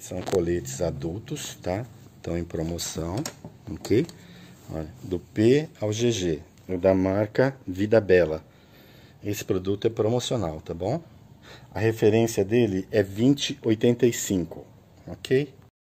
são coletes adultos, tá? Estão em promoção, ok? Olha, do P ao GG, da marca Vida Bela. Esse produto é promocional, tá bom? A referência dele é 2085, ok?